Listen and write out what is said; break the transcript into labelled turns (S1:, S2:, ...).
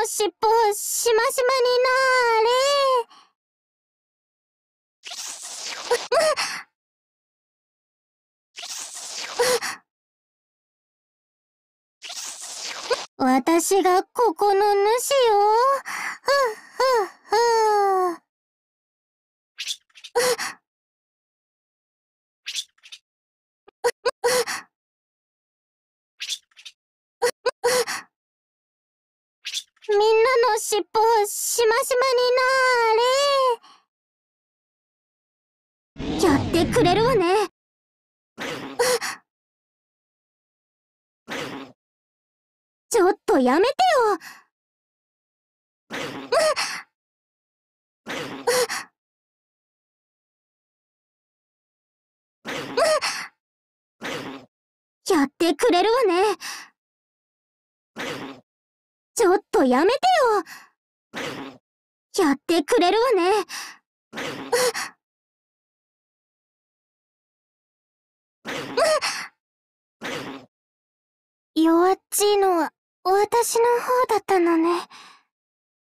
S1: の尻尾しましまになーれ。私がここの主よ。ふっふっふっ。の尻尾しましまになーれやってくれるわねちょっとやめてよやってくれるわねちょっとやめてよやってくれるわね弱っちいのは私の方だったのね。